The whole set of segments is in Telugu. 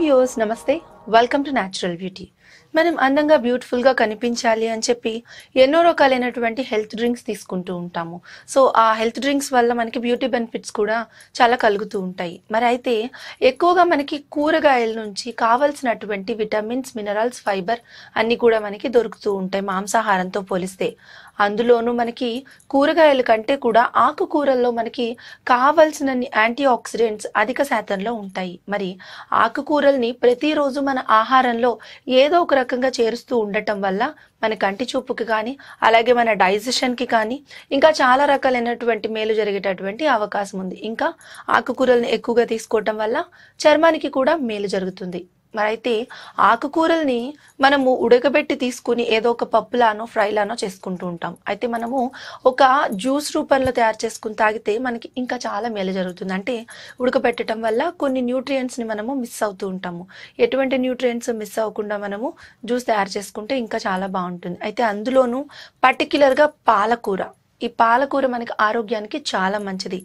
viewers, namaste. Welcome to Natural Beauty. మనం అందంగా బ్యూటిఫుల్గా కనిపించాలి అని చెప్పి ఎన్నో రకాలైనటువంటి హెల్త్ డ్రింక్స్ తీసుకుంటూ ఉంటాము సో ఆ హెల్త్ డ్రింక్స్ వల్ల మనకి బ్యూటీ బెనిఫిట్స్ కూడా చాలా కలుగుతూ ఉంటాయి మరి అయితే ఎక్కువగా మనకి కూరగాయల నుంచి కావలసినటువంటి విటమిన్స్ మినరల్స్ ఫైబర్ అన్ని కూడా మనకి దొరుకుతూ ఉంటాయి మాంసాహారంతో పోలిస్తే అందులోనూ మనకి కూరగాయల కంటే కూడా ఆకుకూరల్లో మనకి కావలసినన్ని యాంటీ ఆక్సిడెంట్స్ అధిక శాతంలో ఉంటాయి మరి ఆకుకూరల్ని ప్రతిరోజు మన ఆహారంలో ఏదో ఒక రకంగా చేరుస్తూ ఉండటం వల్ల మన కంటి చూపుకి కానీ అలాగే మన డైజెషన్కి కానీ ఇంకా చాలా రకాలైనటువంటి మేలు జరిగేటటువంటి అవకాశం ఉంది ఇంకా ఆకుకూరలను ఎక్కువగా తీసుకోవటం వల్ల చర్మానికి కూడా మేలు జరుగుతుంది మరైతే ఆకుకూరల్ని మనము ఉడకబెట్టి తీసుకుని ఏదో ఒక పప్పులానో ఫ్రైలానో చేసుకుంటూ ఉంటాం అయితే మనము ఒక జ్యూస్ రూపంలో తయారు చేసుకుని తాగితే మనకి ఇంకా చాలా మేలు జరుగుతుంది అంటే ఉడకబెట్టడం వల్ల కొన్ని న్యూట్రియంట్స్ని మనము మిస్ అవుతూ ఉంటాము ఎటువంటి న్యూట్రియంట్స్ మిస్ అవ్వకుండా మనము జ్యూస్ తయారు చేసుకుంటే ఇంకా చాలా బాగుంటుంది అయితే అందులోనూ పర్టిక్యులర్గా పాలకూర ఈ పాలకూర మనకి ఆరోగ్యానికి చాలా మంచిది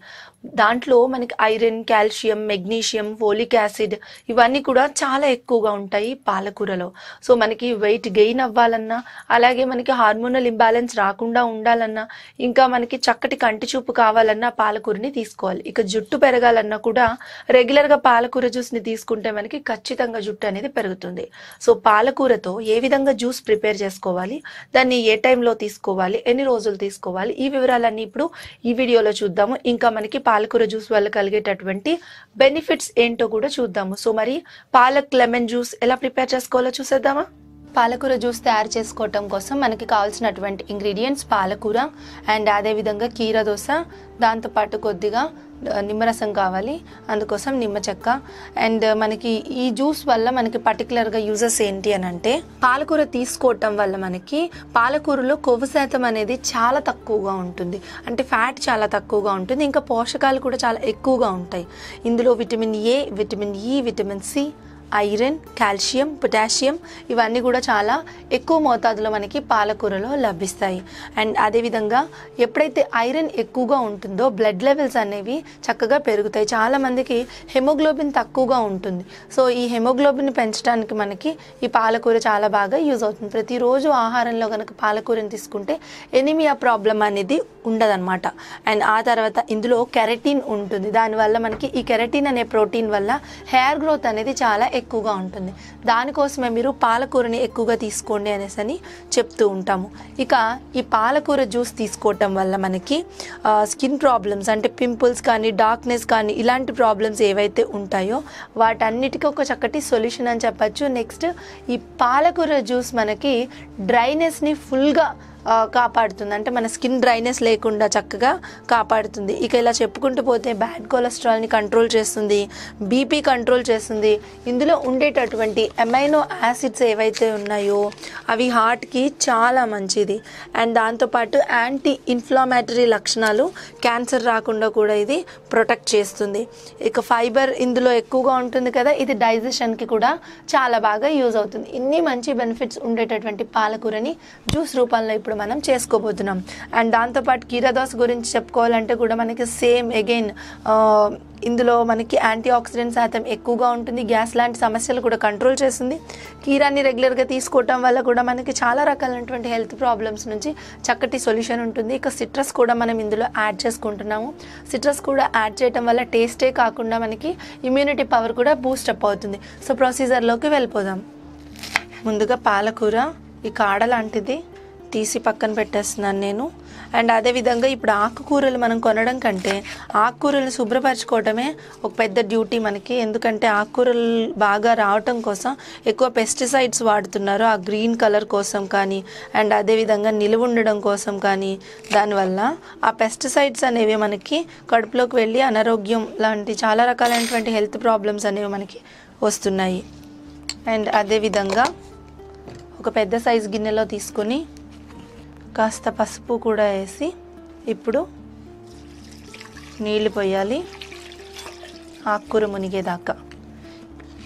దాంట్లో మనకి iron calcium magnesium folic acid ఇవన్నీ కూడా చాలా ఎక్కువగా ఉంటాయి పాలకూరలో సో మనకి వెయిట్ గెయిన్ అవ్వాలన్నా అలాగే మనకి హార్మోనల్ ఇంబ్యాలెన్స్ రాకుండా ఉండాలన్నా ఇంకా మనకి చక్కటి కంటి చూపు కావాలన్నా పాలకూరని తీసుకోవాలి ఇక జుట్టు పెరగాలన్నా కూడా రెగ్యులర్గా పాలకూర జ్యూస్ని తీసుకుంటే మనకి ఖచ్చితంగా జుట్టు అనేది పెరుగుతుంది సో పాలకూరతో ఏ విధంగా జ్యూస్ ప్రిపేర్ చేసుకోవాలి దాన్ని ఏ టైంలో తీసుకోవాలి ఎన్ని రోజులు తీసుకోవాలి ఈ వివరాలన్నీ ఇప్పుడు ఈ వీడియోలో చూద్దాము ఇంకా మనకి పాలకూర జ్యూస్ వల్ల కలిగేటటువంటి బెనిఫిట్స్ ఏంటో కూడా చూద్దాము సో మరి పాలక్ లెమన్ జ్యూస్ ఎలా ప్రిపేర్ చేసుకోవాలో చూసేద్దామా పాలకూర జ్యూస్ తయారు చేసుకోవటం కోసం మనకి కావాల్సినటువంటి ఇంగ్రీడియంట్స్ పాలకూర అండ్ అదేవిధంగా కీర దోశ దాంతోపాటు కొద్దిగా నిమ్మరసం కావాలి అందుకోసం నిమ్మ చెక్క అండ్ మనకి ఈ జ్యూస్ వల్ల మనకి పర్టికులర్గా యూజెస్ ఏంటి అని అంటే పాలకూర తీసుకోవటం వల్ల మనకి పాలకూరలో కొవ్వు శాతం అనేది చాలా తక్కువగా ఉంటుంది అంటే ఫ్యాట్ చాలా తక్కువగా ఉంటుంది ఇంకా పోషకాలు కూడా చాలా ఎక్కువగా ఉంటాయి ఇందులో vitamin A vitamin E vitamin C iron calcium potassium ఇవన్నీ కూడా చాలా ఎక్కువ మోతాదులో మనకి పాలకూరలో లభిస్తాయి అండ్ అదేవిధంగా ఎప్పుడైతే ఐరన్ ఎక్కువగా ఉంటుందో బ్లడ్ లెవెల్స్ అనేవి చక్కగా పెరుగుతాయి చాలామందికి హెమోగ్లోబిన్ తక్కువగా ఉంటుంది సో ఈ హెమోగ్లోబిన్ పెంచడానికి మనకి ఈ పాలకూర చాలా బాగా యూజ్ అవుతుంది ప్రతిరోజు ఆహారంలో కనుక పాలకూరని తీసుకుంటే ఎనిమియా ప్రాబ్లం అనేది ఉండదన్నమాట అండ్ ఆ తర్వాత ఇందులో కెరటిన్ ఉంటుంది దానివల్ల మనకి ఈ కెరటిన్ అనే ప్రోటీన్ వల్ల హెయిర్ గ్రోత్ అనేది చాలా ఎక్కువగా ఉంటుంది దానికోసమే మీరు పాలకూరని ఎక్కువగా తీసుకోండి అనేసి అని చెప్తూ ఉంటాము ఇక ఈ పాలకూర జ్యూస్ తీసుకోవటం వల్ల మనకి స్కిన్ ప్రాబ్లమ్స్ అంటే పింపుల్స్ కానీ డార్క్నెస్ కానీ ఇలాంటి ప్రాబ్లమ్స్ ఏవైతే ఉంటాయో వాటన్నిటికీ ఒక చక్కటి సొల్యూషన్ అని చెప్పచ్చు నెక్స్ట్ ఈ పాలకూర జ్యూస్ మనకి డ్రైనెస్ని ఫుల్గా కాపాడుతుంది అంటే మన స్కిన్ డ్రైనెస్ లేకుండా చక్కగా కాపాడుతుంది ఇక ఇలా చెప్పుకుంటూ పోతే బ్యాడ్ కొలెస్ట్రాల్ని కంట్రోల్ చేస్తుంది బీపీ కంట్రోల్ చేస్తుంది ఇందులో ఉండేటటువంటి ఎమైనో యాసిడ్స్ ఏవైతే ఉన్నాయో అవి హార్ట్కి చాలా మంచిది అండ్ దాంతోపాటు యాంటీ ఇన్ఫ్లామేటరీ లక్షణాలు క్యాన్సర్ రాకుండా కూడా ఇది ప్రొటెక్ట్ చేస్తుంది ఇక ఫైబర్ ఇందులో ఎక్కువగా ఉంటుంది కదా ఇది డైజెషన్కి కూడా చాలా బాగా యూజ్ అవుతుంది ఇన్ని మంచి బెనిఫిట్స్ ఉండేటటువంటి పాలకూరని జ్యూస్ రూపంలో ఇప్పుడు కూడా మనం చేసుకోబోతున్నాం అండ్ దాంతోపాటు కీరదోస గురించి చెప్పుకోవాలంటే కూడా మనకి సేమ్ అగైన్ ఇందులో మనకి యాంటీ ఆక్సిడెంట్ శాతం ఎక్కువగా ఉంటుంది గ్యాస్ లాంటి సమస్యలు కూడా కంట్రోల్ చేస్తుంది కీరాన్ని రెగ్యులర్గా తీసుకోవటం వల్ల కూడా మనకి చాలా రకాలైనటువంటి హెల్త్ ప్రాబ్లమ్స్ నుంచి చక్కటి సొల్యూషన్ ఉంటుంది ఇక సిట్రస్ కూడా మనం ఇందులో యాడ్ చేసుకుంటున్నాము సిట్రస్ కూడా యాడ్ చేయటం వల్ల టేస్టే కాకుండా మనకి ఇమ్యూనిటీ పవర్ కూడా బూస్టప్ అవుతుంది సో ప్రొసీజర్లోకి వెళ్ళిపోదాం ముందుగా పాలకూర ఈ కాడ లాంటిది తీసి పక్కన పెట్టేస్తున్నాను నేను అండ్ అదేవిధంగా ఇప్పుడు ఆకుకూరలు మనం కొనడం కంటే ఆకుకూరలు శుభ్రపరచుకోవడమే ఒక పెద్ద డ్యూటీ మనకి ఎందుకంటే ఆకుకూరలు బాగా రావటం కోసం ఎక్కువ పెస్టిసైడ్స్ వాడుతున్నారు ఆ గ్రీన్ కలర్ కోసం కానీ అండ్ అదేవిధంగా నిలువ ఉండడం కోసం కానీ దానివల్ల ఆ పెస్టిసైడ్స్ అనేవి మనకి కడుపులోకి వెళ్ళి అనారోగ్యం లాంటి చాలా రకాలైనటువంటి హెల్త్ ప్రాబ్లమ్స్ అనేవి మనకి వస్తున్నాయి అండ్ అదేవిధంగా ఒక పెద్ద సైజు గిన్నెలో తీసుకొని కాస్త పసుపు కూడా వేసి ఇప్పుడు నీళ్ళు పోయాలి ఆకుకూర మునిగేదాకా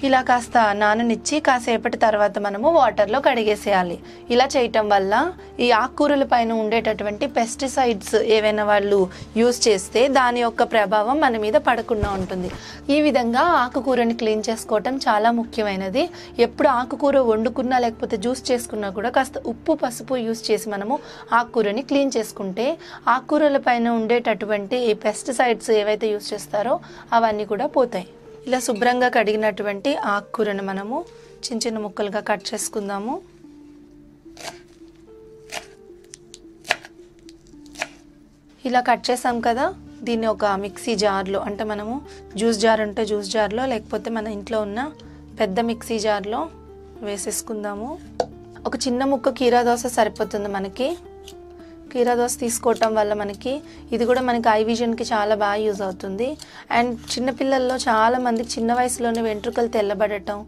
ఇలా కాస్త నాననిచ్చి కాసేపటి తర్వాత మనము వాటర్లో కడిగేసేయాలి ఇలా చేయటం వల్ల ఈ ఆకుకూరల పైన ఉండేటటువంటి పెస్టిసైడ్స్ ఏవైనా వాళ్ళు యూజ్ చేస్తే దాని యొక్క ప్రభావం మన మీద పడకుండా ఉంటుంది ఈ విధంగా ఆకుకూరని క్లీన్ చేసుకోవటం చాలా ముఖ్యమైనది ఎప్పుడు ఆకుకూర వండుకున్నా లేకపోతే జ్యూస్ చేసుకున్నా కూడా కాస్త ఉప్పు పసుపు యూజ్ చేసి మనము ఆకుకూరని క్లీన్ చేసుకుంటే ఆకుకూరల పైన ఉండేటటువంటి పెస్టిసైడ్స్ ఏవైతే యూజ్ చేస్తారో అవన్నీ కూడా పోతాయి ఇలా శుభ్రంగా కడిగినటువంటి ఆకుకూరను మనము చిన్న చిన్న ముక్కలుగా కట్ చేసుకుందాము ఇలా కట్ చేసాం కదా దీన్ని ఒక మిక్సీ జార్లో అంటే మనము జ్యూస్ జార్ ఉంటే జ్యూస్ జార్లో లేకపోతే మన ఇంట్లో ఉన్న పెద్ద మిక్సీ జార్లో వేసేసుకుందాము ఒక చిన్న ముక్క కీరా దోశ సరిపోతుంది మనకి కీరా దోశ తీసుకోవటం వల్ల మనకి ఇది కూడా మనకి ఐ విజన్కి చాలా బాగా యూజ్ అవుతుంది అండ్ చిన్నపిల్లల్లో చాలామంది చిన్న వయసులోనే వెంట్రుకలు తెల్లబడటం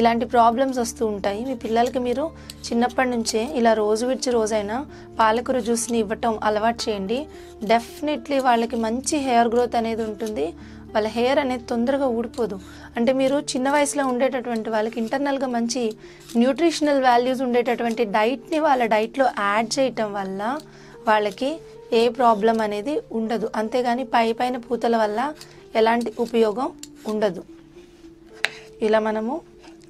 ఇలాంటి ప్రాబ్లమ్స్ వస్తూ ఉంటాయి మీ పిల్లలకి మీరు చిన్నప్పటి నుంచే ఇలా రోజు విడిచి రోజైనా పాలకూర జ్యూస్ని ఇవ్వటం అలవాటు చేయండి డెఫినెట్లీ వాళ్ళకి మంచి హెయిర్ గ్రోత్ అనేది ఉంటుంది వాళ్ళ హెయిర్ అనేది తొందరగా ఊడిపోదు అంటే మీరు చిన్న వయసులో ఉండేటటువంటి వాళ్ళకి ఇంటర్నల్గా మంచి న్యూట్రిషనల్ వాల్యూస్ ఉండేటటువంటి డైట్ని వాళ్ళ డైట్లో యాడ్ చేయటం వల్ల వాళ్ళకి ఏ ప్రాబ్లం అనేది ఉండదు అంతేగాని పై పైన పూతల వల్ల ఎలాంటి ఉపయోగం ఉండదు ఇలా మనము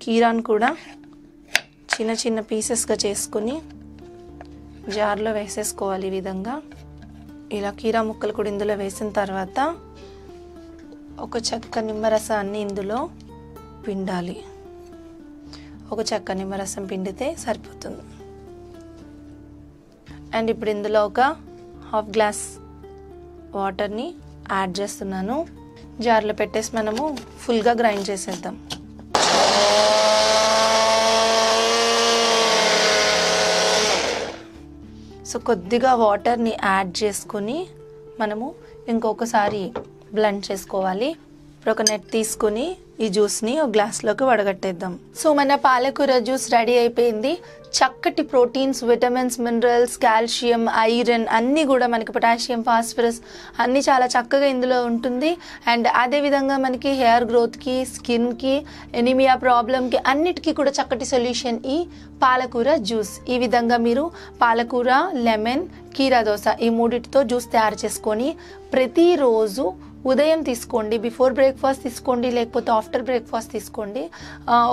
కీరాన్ కూడా చిన్న చిన్న పీసెస్గా చేసుకుని జార్లో వేసేసుకోవాలి ఈ విధంగా ఇలా కీరా ముక్కలు కూడా ఇందులో వేసిన తర్వాత ఒక చెక్క నిమ్మరసాన్ని ఇందులో పిండాలి ఒక చెక్క నిమ్మరసం పిండితే సరిపోతుంది అండ్ ఇప్పుడు ఇందులో ఒక హాఫ్ గ్లాస్ వాటర్ని యాడ్ చేస్తున్నాను జార్లో పెట్టేసి మనము ఫుల్గా గ్రైండ్ చేసేద్దాం సో కొద్దిగా వాటర్ని యాడ్ చేసుకుని మనము ఇంకొకసారి బ్లెండ్ చేసుకోవాలి ఇప్పుడు ఒక నెట్ తీసుకుని ఈ జ్యూస్ని ఒక గ్లాస్లోకి వడగట్టేద్దాం సో మన పాలకూర జ్యూస్ రెడీ అయిపోయింది చక్కటి proteins vitamins minerals calcium iron అన్నీ కూడా మనకి పొటాషియం ఫాస్ఫరస్ అన్నీ చాలా చక్కగా ఇందులో ఉంటుంది అండ్ అదేవిధంగా మనకి హెయిర్ గ్రోత్కి స్కిన్కి ఎనిమియా ప్రాబ్లంకి అన్నిటికీ కూడా చక్కటి సొల్యూషన్ ఈ పాలకూర జ్యూస్ ఈ విధంగా మీరు పాలకూర లెమన్ కీరా దోశ ఈ మూడిటితో జ్యూస్ తయారు చేసుకొని ప్రతిరోజు ఉదయం తీసుకోండి బిఫోర్ బ్రేక్ఫాస్ట్ తీసుకోండి లేకపోతే ఆఫ్టర్ బ్రేక్ఫాస్ట్ తీసుకోండి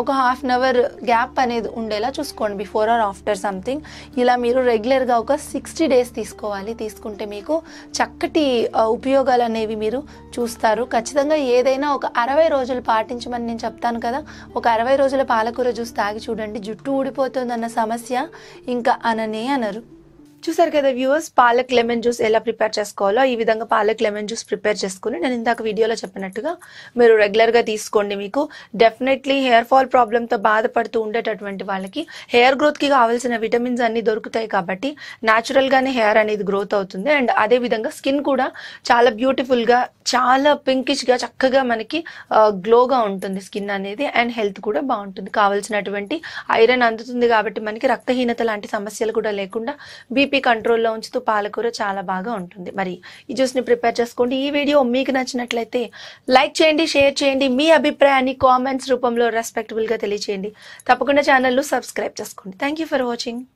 ఒక హాఫ్ అన్ అవర్ గ్యాప్ అనేది ఉండేలా చూసుకోండి బిఫోర్ ఆర్ ఆఫ్టర్ సంథింగ్ ఇలా మీరు రెగ్యులర్గా ఒక సిక్స్టీ డేస్ తీసుకోవాలి తీసుకుంటే మీకు చక్కటి ఉపయోగాలు అనేవి మీరు చూస్తారు ఖచ్చితంగా ఏదైనా ఒక అరవై రోజులు పాటించమని నేను చెప్తాను కదా ఒక అరవై రోజుల పాలకూర జ్యూస్ తాగి చూడండి జుట్టు ఊడిపోతుందన్న సమస్య ఇంకా అననే అనరు చూసారు కదా వ్యూవర్స్ పాలక్ లెమన్ జ్యూస్ ఎలా ప్రిపేర్ చేసుకోవాలో ఈ విధంగా పాలక్ లెమన్ జ్యూస్ ప్రిపేర్ చేసుకుని నేను ఇందాక వీడియోలో చెప్పినట్టుగా మీరు రెగ్యులర్గా తీసుకోండి మీకు డెఫినెట్లీ హెయిర్ ఫాల్ ప్రాబ్లంతో బాధపడుతూ ఉండేటటువంటి వాళ్ళకి హెయిర్ గ్రోత్కి కావాల్సిన విటమిన్స్ అన్ని దొరుకుతాయి కాబట్టి న్యాచురల్గానే హెయిర్ అనేది గ్రోత్ అవుతుంది అండ్ అదే విధంగా స్కిన్ కూడా చాలా బ్యూటిఫుల్గా చాలా పింకిష్గా చక్కగా మనకి గ్లోగా ఉంటుంది స్కిన్ అనేది అండ్ హెల్త్ కూడా బాగుంటుంది కావాల్సినటువంటి ఐరన్ అందుతుంది కాబట్టి మనకి రక్తహీనత లాంటి సమస్యలు కూడా లేకుండా బీపీ బీపీ కంట్రోల్లో ఉంచుతూ పాలకూర చాలా బాగా ఉంటుంది మరి ఈ జ్యూస్ని ప్రిపేర్ చేసుకోండి ఈ వీడియో మీకు నచ్చినట్లయితే లైక్ చేయండి షేర్ చేయండి మీ అభిప్రాయాన్ని కామెంట్స్ రూపంలో రెస్పెక్టబుల్గా తెలియచేయండి తప్పకుండా ఛానల్ను సబ్స్క్రైబ్ చేసుకోండి థ్యాంక్ ఫర్ వాచింగ్